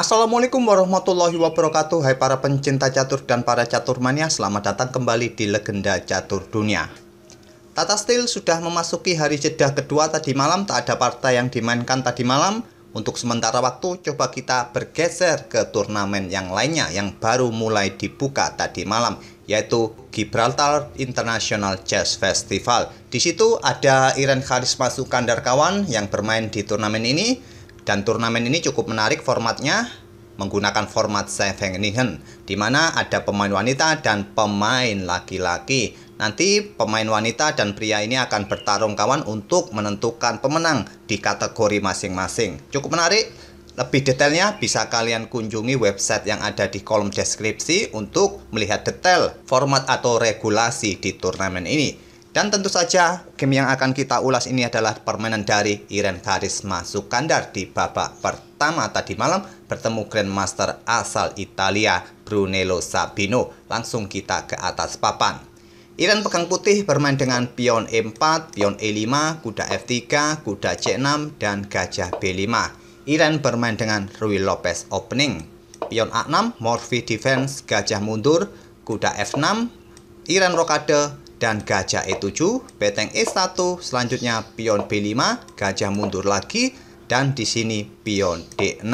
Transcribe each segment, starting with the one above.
Assalamualaikum warahmatullahi wabarakatuh Hai para pencinta catur dan para catur mania Selamat datang kembali di Legenda Catur Dunia Tata Steel sudah memasuki hari jeda kedua tadi malam Tak ada partai yang dimainkan tadi malam Untuk sementara waktu coba kita bergeser ke turnamen yang lainnya Yang baru mulai dibuka tadi malam Yaitu Gibraltar International Jazz Festival Di situ ada Iren Karisma Kawan yang bermain di turnamen ini dan turnamen ini cukup menarik formatnya menggunakan format Scheveningen di mana ada pemain wanita dan pemain laki-laki. Nanti pemain wanita dan pria ini akan bertarung kawan untuk menentukan pemenang di kategori masing-masing. Cukup menarik. Lebih detailnya bisa kalian kunjungi website yang ada di kolom deskripsi untuk melihat detail format atau regulasi di turnamen ini. Dan tentu saja game yang akan kita ulas ini adalah permainan dari Iren Karisma Sukandar di babak pertama tadi malam bertemu Grandmaster asal Italia Brunello Sabino. Langsung kita ke atas papan. Iren pegang putih bermain dengan pion E4, pion E5, kuda F3, kuda C6, dan gajah B5. Iren bermain dengan Rui Lopez opening. Pion A6, Morphy defense, gajah mundur, kuda F6, Iren rokade, dan gajah E7, beteng E1, selanjutnya pion B5, gajah mundur lagi, dan di sini pion D6.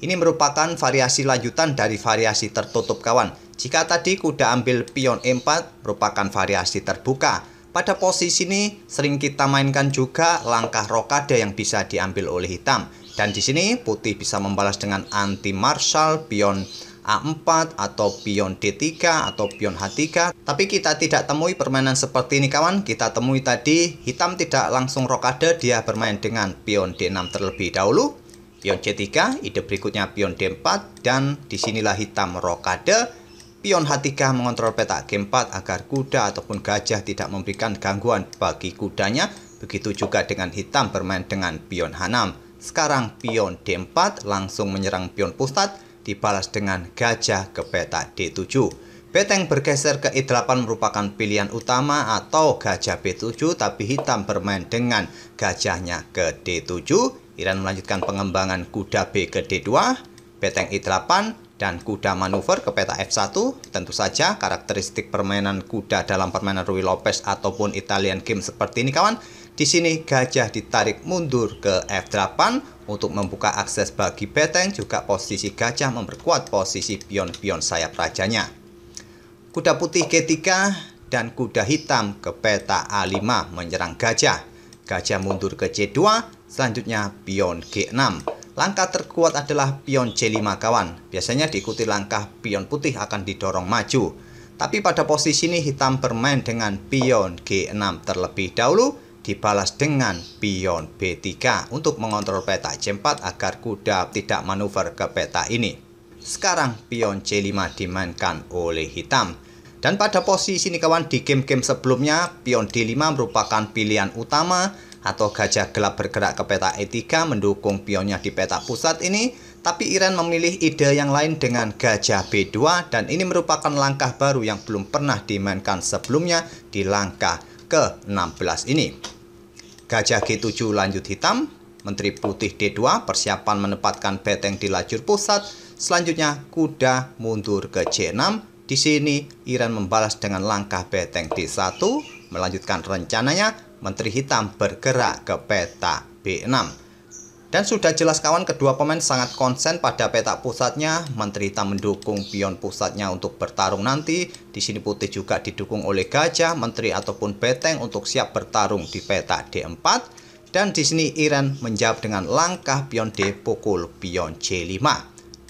Ini merupakan variasi lanjutan dari variasi tertutup kawan. Jika tadi kuda ambil pion E4 merupakan variasi terbuka. Pada posisi ini sering kita mainkan juga langkah rokade yang bisa diambil oleh hitam. Dan di sini putih bisa membalas dengan anti marshal pion A4 atau pion D3 atau pion H3 tapi kita tidak temui permainan seperti ini kawan kita temui tadi hitam tidak langsung rokade dia bermain dengan pion D6 terlebih dahulu pion C3 ide berikutnya pion D4 dan disinilah hitam rokade pion H3 mengontrol petak G4 agar kuda ataupun gajah tidak memberikan gangguan bagi kudanya begitu juga dengan hitam bermain dengan pion H6 sekarang pion D4 langsung menyerang pion pusat dibalas dengan gajah ke peta D7. Beteng bergeser ke E8 merupakan pilihan utama atau gajah B7 tapi hitam bermain dengan gajahnya ke D7. Iran melanjutkan pengembangan kuda B ke D2, beteng e 8 dan kuda manuver ke peta F1 tentu saja karakteristik permainan kuda dalam permainan Rui Lopez ataupun Italian game seperti ini kawan di sini gajah ditarik mundur ke F8 untuk membuka akses bagi beteng juga posisi gajah memperkuat posisi pion-pion sayap rajanya. Kuda putih G3 dan kuda hitam ke peta A5 menyerang gajah. Gajah mundur ke C2, selanjutnya pion G6. Langkah terkuat adalah pion C5 kawan. Biasanya diikuti langkah pion putih akan didorong maju. Tapi pada posisi ini hitam bermain dengan pion G6 terlebih dahulu dibalas dengan pion B3 untuk mengontrol peta C4 agar kuda tidak manuver ke peta ini. Sekarang pion C5 dimainkan oleh hitam. Dan pada posisi ini kawan di game-game sebelumnya pion D5 merupakan pilihan utama atau gajah gelap bergerak ke peta E3 mendukung pionnya di peta pusat ini tapi Iran memilih ide yang lain dengan gajah B2 dan ini merupakan langkah baru yang belum pernah dimainkan sebelumnya di langkah ke-16 ini. Gajah G7 lanjut hitam, Menteri Putih D2 persiapan menempatkan beteng di lajur pusat, selanjutnya kuda mundur ke C6. Di sini Iran membalas dengan langkah beteng D1, melanjutkan rencananya Menteri Hitam bergerak ke peta B6. Dan sudah jelas kawan kedua pemain sangat konsen pada peta pusatnya. Menteri tak mendukung pion pusatnya untuk bertarung nanti. Di sini putih juga didukung oleh gajah, menteri ataupun beteng untuk siap bertarung di peta D4. Dan di sini Iren menjawab dengan langkah pion D pukul pion C5.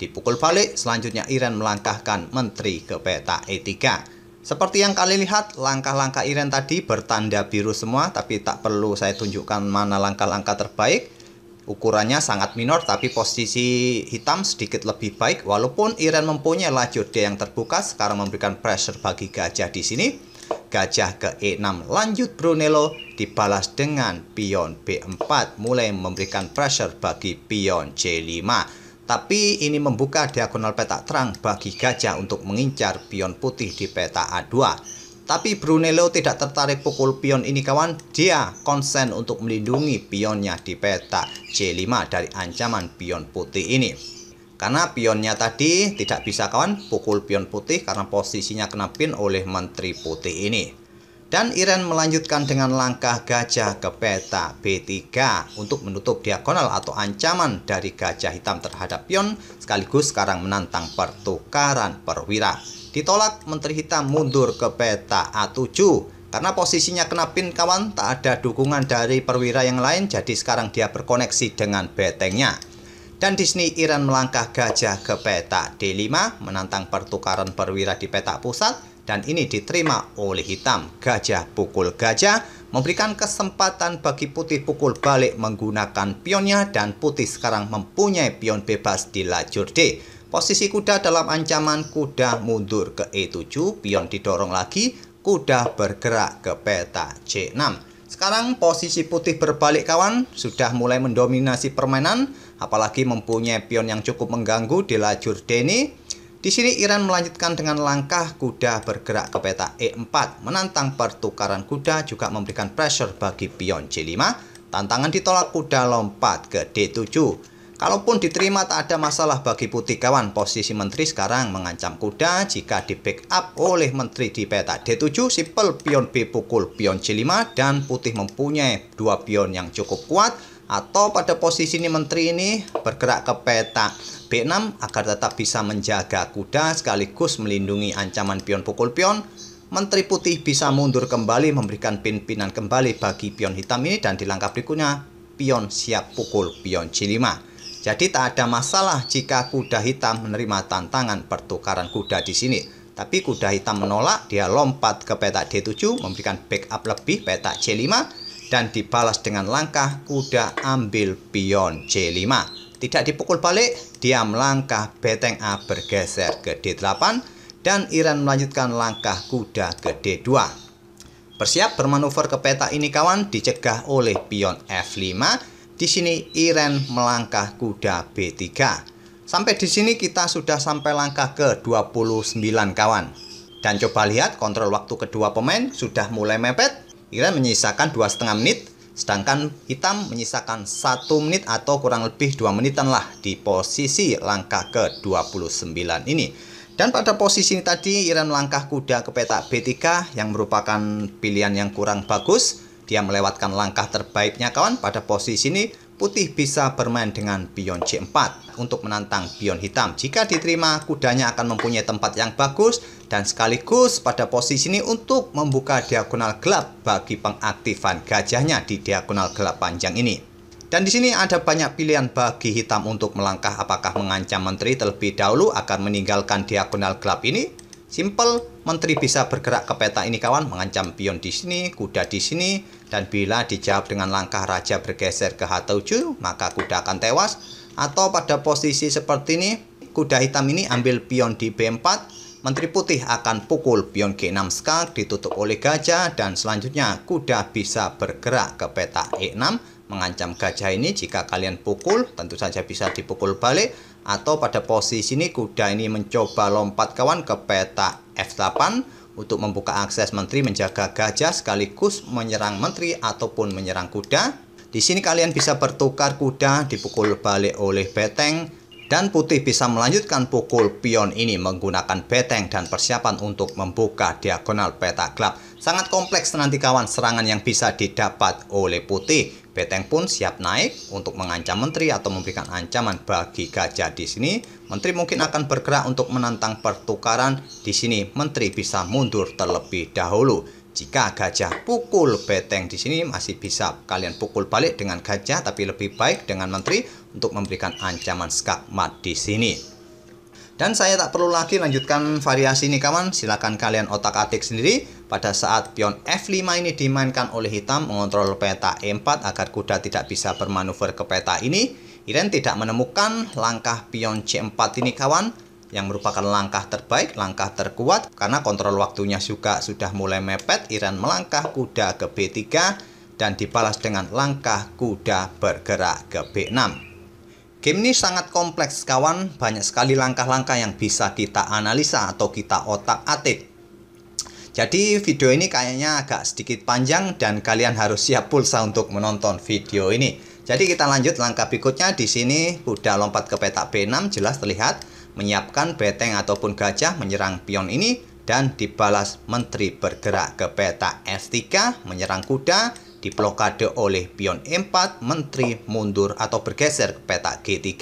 Dipukul balik, selanjutnya Iren melangkahkan menteri ke peta E3. Seperti yang kalian lihat, langkah-langkah Iren tadi bertanda biru semua, tapi tak perlu saya tunjukkan mana langkah-langkah terbaik Ukurannya sangat minor tapi posisi hitam sedikit lebih baik walaupun Iren mempunyai lajur D yang terbuka sekarang memberikan pressure bagi gajah di sini. Gajah ke E6 lanjut Brunello dibalas dengan pion B4 mulai memberikan pressure bagi pion C5. Tapi ini membuka diagonal peta terang bagi gajah untuk mengincar pion putih di peta A2. Tapi Brunello tidak tertarik pukul pion ini kawan, dia konsen untuk melindungi pionnya di peta C5 dari ancaman pion putih ini. Karena pionnya tadi tidak bisa kawan pukul pion putih karena posisinya kena pin oleh menteri putih ini. Dan Iren melanjutkan dengan langkah gajah ke peta B3 untuk menutup diagonal atau ancaman dari gajah hitam terhadap pion sekaligus sekarang menantang pertukaran perwira. Ditolak Menteri Hitam mundur ke peta A7 karena posisinya kena pin kawan tak ada dukungan dari perwira yang lain jadi sekarang dia berkoneksi dengan betengnya dan di sini Iran melangkah gajah ke peta D5 menantang pertukaran perwira di peta pusat dan ini diterima oleh hitam gajah pukul gajah memberikan kesempatan bagi putih pukul balik menggunakan pionnya dan putih sekarang mempunyai pion bebas di lajur D Posisi kuda dalam ancaman kuda mundur ke E7, pion didorong lagi, kuda bergerak ke peta C6. Sekarang posisi putih berbalik kawan, sudah mulai mendominasi permainan, apalagi mempunyai pion yang cukup mengganggu di lajur Deni. Di sini Iran melanjutkan dengan langkah kuda bergerak ke peta E4, menantang pertukaran kuda juga memberikan pressure bagi pion C5. Tantangan ditolak kuda lompat ke D7. Kalaupun diterima tak ada masalah bagi putih kawan. posisi menteri sekarang mengancam kuda jika di backup oleh menteri di peta D7, sipel pion B pukul pion C5 dan putih mempunyai dua pion yang cukup kuat atau pada posisi ini menteri ini bergerak ke peta B6 agar tetap bisa menjaga kuda sekaligus melindungi ancaman pion pukul pion Menteri Putih bisa mundur kembali memberikan pimpinan kembali bagi pion hitam ini dan di langkah berikutnya pion siap pukul pion C5 jadi tak ada masalah jika kuda hitam menerima tantangan pertukaran kuda di sini. Tapi kuda hitam menolak, dia lompat ke petak D7, memberikan backup lebih petak C5, dan dibalas dengan langkah kuda ambil pion C5. Tidak dipukul balik, dia melangkah beteng A bergeser ke D8, dan Iran melanjutkan langkah kuda ke D2. Bersiap bermanuver ke petak ini kawan, dicegah oleh pion F5, di sini Iren melangkah kuda B3. Sampai di sini kita sudah sampai langkah ke 29 kawan. Dan coba lihat kontrol waktu kedua pemain sudah mulai mepet. Iren menyisakan dua setengah menit. Sedangkan hitam menyisakan 1 menit atau kurang lebih 2 menitan lah di posisi langkah ke 29 ini. Dan pada posisi ini tadi Iren melangkah kuda ke petak B3 yang merupakan pilihan yang kurang bagus dia melewatkan langkah terbaiknya kawan pada posisi ini putih bisa bermain dengan pion C4 untuk menantang pion hitam. Jika diterima, kudanya akan mempunyai tempat yang bagus dan sekaligus pada posisi ini untuk membuka diagonal gelap bagi pengaktifan gajahnya di diagonal gelap panjang ini. Dan di sini ada banyak pilihan bagi hitam untuk melangkah apakah mengancam menteri terlebih dahulu akan meninggalkan diagonal gelap ini. Simple, menteri bisa bergerak ke peta ini kawan, mengancam pion di sini, kuda di sini, dan bila dijawab dengan langkah raja bergeser ke H7, maka kuda akan tewas. Atau pada posisi seperti ini, kuda hitam ini ambil pion di B4, Menteri Putih akan pukul pion G6 skak ditutup oleh gajah dan selanjutnya kuda bisa bergerak ke peta E6 mengancam gajah ini jika kalian pukul tentu saja bisa dipukul balik atau pada posisi ini kuda ini mencoba lompat kawan ke peta F8 untuk membuka akses menteri menjaga gajah sekaligus menyerang menteri ataupun menyerang kuda. Di sini kalian bisa bertukar kuda dipukul balik oleh beteng dan putih bisa melanjutkan pukul pion ini menggunakan beteng dan persiapan untuk membuka diagonal peta gelap. Sangat kompleks nanti kawan serangan yang bisa didapat oleh putih. Beteng pun siap naik untuk mengancam menteri atau memberikan ancaman bagi gajah di sini. Menteri mungkin akan bergerak untuk menantang pertukaran. Di sini menteri bisa mundur terlebih dahulu. Jika gajah pukul beteng di sini masih bisa kalian pukul balik dengan gajah tapi lebih baik dengan menteri untuk memberikan ancaman skakmat di sini. Dan saya tak perlu lagi lanjutkan variasi ini kawan, silakan kalian otak-atik sendiri pada saat pion F5 ini dimainkan oleh hitam mengontrol peta E4 agar kuda tidak bisa bermanuver ke peta ini. Iren tidak menemukan langkah pion C4 ini kawan yang merupakan langkah terbaik, langkah terkuat karena kontrol waktunya juga sudah mulai mepet. Iren melangkah kuda ke B3 dan dibalas dengan langkah kuda bergerak ke B6. Game ini sangat kompleks kawan, banyak sekali langkah-langkah yang bisa kita analisa atau kita otak atik. Jadi video ini kayaknya agak sedikit panjang dan kalian harus siap pulsa untuk menonton video ini. Jadi kita lanjut langkah berikutnya di sini kuda lompat ke petak B6 jelas terlihat menyiapkan beteng ataupun gajah menyerang pion ini dan dibalas menteri bergerak ke petak f 3 menyerang kuda diblokade oleh pion E4, menteri mundur atau bergeser ke petak G3,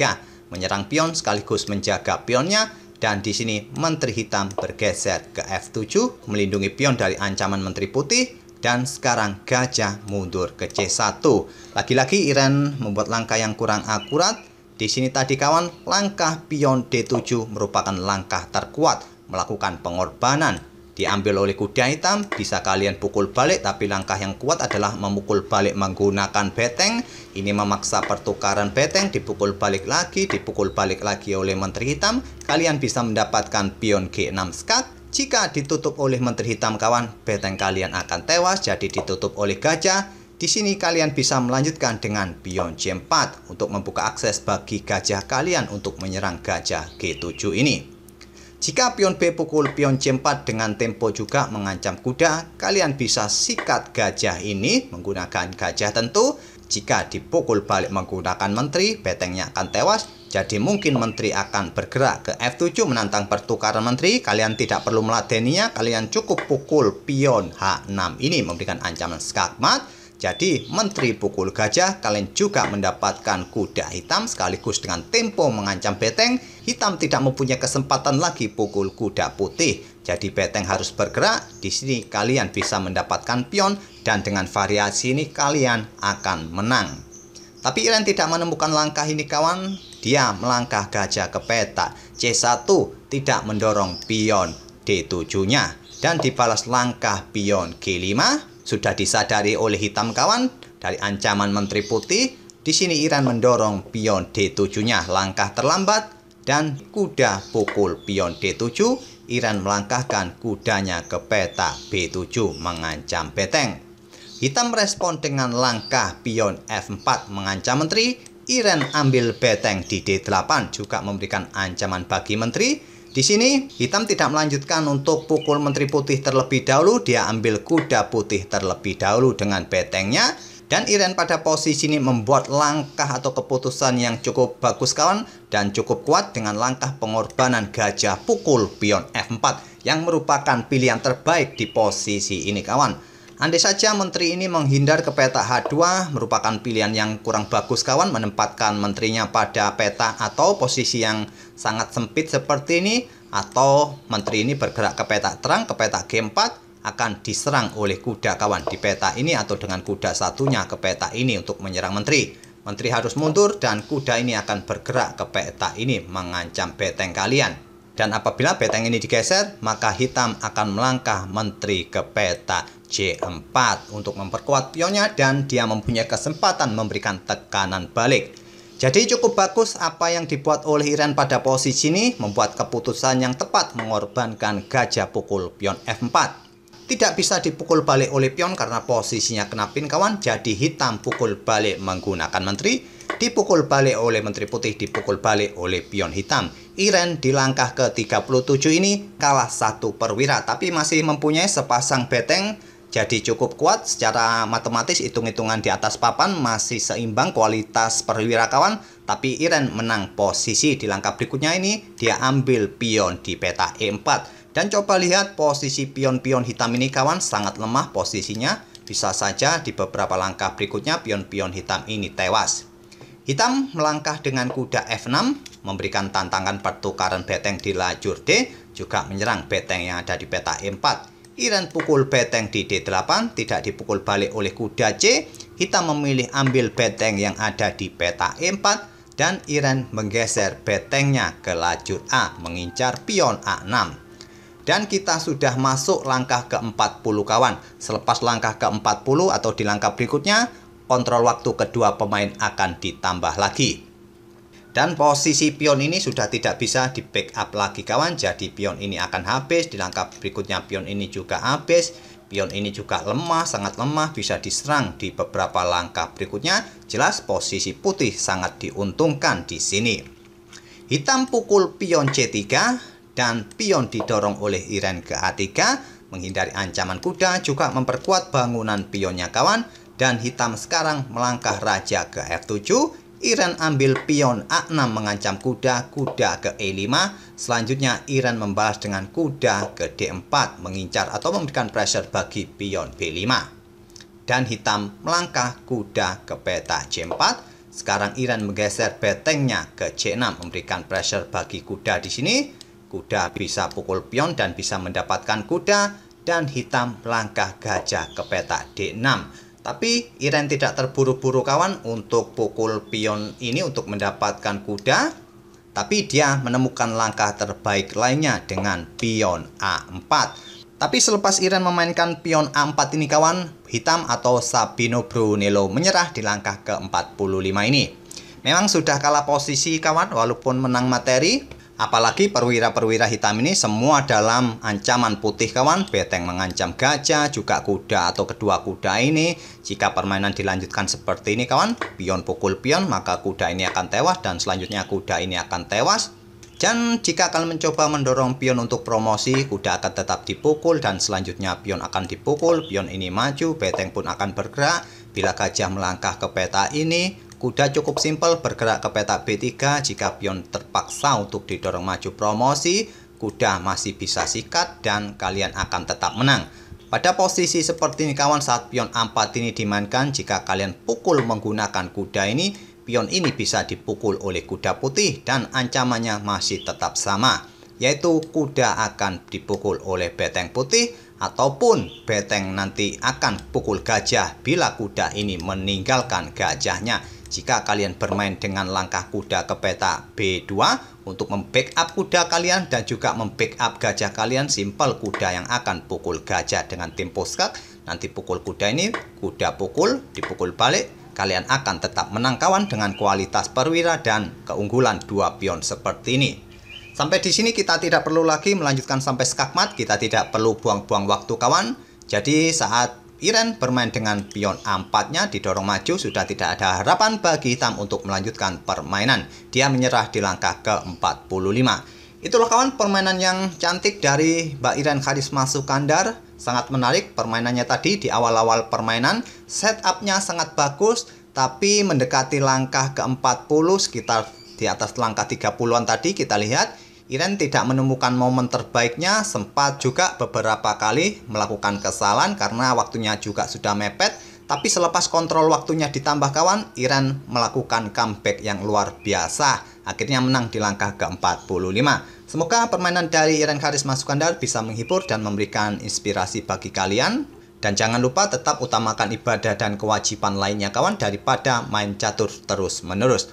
menyerang pion sekaligus menjaga pionnya, dan di sini menteri hitam bergeser ke F7, melindungi pion dari ancaman menteri putih, dan sekarang gajah mundur ke C1. Lagi-lagi Iran membuat langkah yang kurang akurat. Di sini tadi kawan, langkah pion D7 merupakan langkah terkuat melakukan pengorbanan diambil oleh kuda hitam, bisa kalian pukul balik tapi langkah yang kuat adalah memukul balik menggunakan beteng. Ini memaksa pertukaran beteng, dipukul balik lagi, dipukul balik lagi oleh menteri hitam. Kalian bisa mendapatkan pion G6 skat. Jika ditutup oleh menteri hitam kawan, beteng kalian akan tewas jadi ditutup oleh gajah. Di sini kalian bisa melanjutkan dengan pion C4 untuk membuka akses bagi gajah kalian untuk menyerang gajah G7 ini. Jika pion B pukul pion C4 dengan tempo juga mengancam kuda, kalian bisa sikat gajah ini menggunakan gajah tentu. Jika dipukul balik menggunakan menteri, betengnya akan tewas. Jadi mungkin menteri akan bergerak ke F7 menantang pertukaran menteri. Kalian tidak perlu meladeninya, kalian cukup pukul pion H6 ini memberikan ancaman skakmat. Jadi, menteri pukul gajah, kalian juga mendapatkan kuda hitam sekaligus dengan tempo mengancam beteng hitam tidak mempunyai kesempatan lagi pukul kuda putih. Jadi beteng harus bergerak, di sini kalian bisa mendapatkan pion dan dengan variasi ini kalian akan menang. Tapi Iren tidak menemukan langkah ini kawan, dia melangkah gajah ke peta. C1 tidak mendorong pion D7-nya dan dibalas langkah pion G5 sudah disadari oleh hitam kawan dari ancaman menteri putih. Di sini Iran mendorong pion D7-nya langkah terlambat dan kuda pukul pion D7, Iran melangkahkan kudanya ke peta B7 mengancam beteng. Hitam respon dengan langkah pion F4 mengancam menteri, Iran ambil beteng di D8 juga memberikan ancaman bagi menteri. Di sini hitam tidak melanjutkan untuk pukul menteri putih terlebih dahulu, dia ambil kuda putih terlebih dahulu dengan betengnya dan Iran pada posisi ini membuat langkah atau keputusan yang cukup bagus kawan dan cukup kuat dengan langkah pengorbanan gajah pukul pion F4 yang merupakan pilihan terbaik di posisi ini kawan. Andai saja menteri ini menghindar ke peta H2 merupakan pilihan yang kurang bagus kawan menempatkan menterinya pada peta atau posisi yang sangat sempit seperti ini atau menteri ini bergerak ke peta terang ke peta G4 akan diserang oleh kuda kawan di peta ini atau dengan kuda satunya ke peta ini untuk menyerang menteri. Menteri harus mundur dan kuda ini akan bergerak ke peta ini mengancam beteng kalian. Dan apabila beteng ini digeser, maka hitam akan melangkah menteri ke peta C4 untuk memperkuat pionnya dan dia mempunyai kesempatan memberikan tekanan balik. Jadi cukup bagus apa yang dibuat oleh Iran pada posisi ini membuat keputusan yang tepat mengorbankan gajah pukul pion F4. Tidak bisa dipukul balik oleh pion karena posisinya kena pin kawan. Jadi hitam pukul balik menggunakan menteri. Dipukul balik oleh menteri putih, dipukul balik oleh pion hitam. Iren di langkah ke-37 ini kalah satu perwira. Tapi masih mempunyai sepasang beteng jadi cukup kuat secara matematis hitung-hitungan di atas papan masih seimbang kualitas perwira kawan tapi Iren menang posisi di langkah berikutnya ini dia ambil pion di peta E4 dan coba lihat posisi pion-pion hitam ini kawan sangat lemah posisinya. Bisa saja di beberapa langkah berikutnya pion-pion hitam ini tewas. Hitam melangkah dengan kuda F6, memberikan tantangan pertukaran beteng di lajur D, juga menyerang beteng yang ada di peta E4. Iren pukul beteng di D8, tidak dipukul balik oleh kuda C. Hitam memilih ambil beteng yang ada di peta E4, dan Iren menggeser betengnya ke lajur A, mengincar pion A6. Dan kita sudah masuk langkah ke-40 kawan. Selepas langkah ke-40 atau di langkah berikutnya, kontrol waktu kedua pemain akan ditambah lagi. Dan posisi pion ini sudah tidak bisa di backup lagi kawan. Jadi pion ini akan habis, di langkah berikutnya pion ini juga habis. Pion ini juga lemah, sangat lemah, bisa diserang di beberapa langkah berikutnya. Jelas posisi putih sangat diuntungkan di sini. Hitam pukul pion C3 dan pion didorong oleh Iren ke A3, menghindari ancaman kuda juga memperkuat bangunan pionnya kawan, dan hitam sekarang melangkah raja ke F7, Iran ambil pion A6 mengancam kuda, kuda ke E5, selanjutnya Iran membalas dengan kuda ke D4 mengincar atau memberikan pressure bagi pion B5. Dan hitam melangkah kuda ke peta C4, sekarang Iran menggeser betengnya ke C6 memberikan pressure bagi kuda di sini, Kuda bisa pukul pion dan bisa mendapatkan kuda dan hitam langkah gajah ke peta D6. Tapi Iren tidak terburu-buru kawan untuk pukul pion ini untuk mendapatkan kuda. Tapi dia menemukan langkah terbaik lainnya dengan pion A4. Tapi selepas Iren memainkan pion A4 ini kawan, hitam atau Sabino Brunello menyerah di langkah ke-45 ini. Memang sudah kalah posisi kawan walaupun menang materi, Apalagi perwira-perwira hitam ini semua dalam ancaman putih kawan. Beteng mengancam gajah, juga kuda atau kedua kuda ini. Jika permainan dilanjutkan seperti ini kawan, pion pukul pion maka kuda ini akan tewas dan selanjutnya kuda ini akan tewas. Dan jika kalian mencoba mendorong pion untuk promosi, kuda akan tetap dipukul dan selanjutnya pion akan dipukul. Pion ini maju, beteng pun akan bergerak. Bila gajah melangkah ke peta ini, Kuda cukup simpel bergerak ke petak B3 jika pion terpaksa untuk didorong maju promosi, kuda masih bisa sikat dan kalian akan tetap menang. Pada posisi seperti ini kawan saat pion A4 ini dimainkan jika kalian pukul menggunakan kuda ini, pion ini bisa dipukul oleh kuda putih dan ancamannya masih tetap sama, yaitu kuda akan dipukul oleh beteng putih ataupun beteng nanti akan pukul gajah bila kuda ini meninggalkan gajahnya. Jika kalian bermain dengan langkah kuda ke peta B2 untuk membackup kuda kalian dan juga membackup gajah kalian, simpel kuda yang akan pukul gajah dengan tempo skak. Nanti pukul kuda ini, kuda pukul, dipukul balik, kalian akan tetap menang kawan dengan kualitas perwira dan keunggulan dua pion seperti ini. Sampai di sini kita tidak perlu lagi melanjutkan sampai skakmat, kita tidak perlu buang-buang waktu kawan. Jadi saat Iren bermain dengan pion A4-nya didorong maju sudah tidak ada harapan bagi hitam untuk melanjutkan permainan. Dia menyerah di langkah ke-45. Itulah kawan permainan yang cantik dari Mbak Iren Karisma Sukandar. Sangat menarik permainannya tadi di awal-awal permainan. Setupnya sangat bagus tapi mendekati langkah ke-40 sekitar di atas langkah 30-an tadi kita lihat Iran tidak menemukan momen terbaiknya, sempat juga beberapa kali melakukan kesalahan karena waktunya juga sudah mepet. Tapi selepas kontrol waktunya ditambah kawan, Iran melakukan comeback yang luar biasa. Akhirnya menang di langkah ke-45. Semoga permainan dari Iran Karis Masuk bisa menghibur dan memberikan inspirasi bagi kalian. Dan jangan lupa tetap utamakan ibadah dan kewajiban lainnya kawan daripada main catur terus-menerus.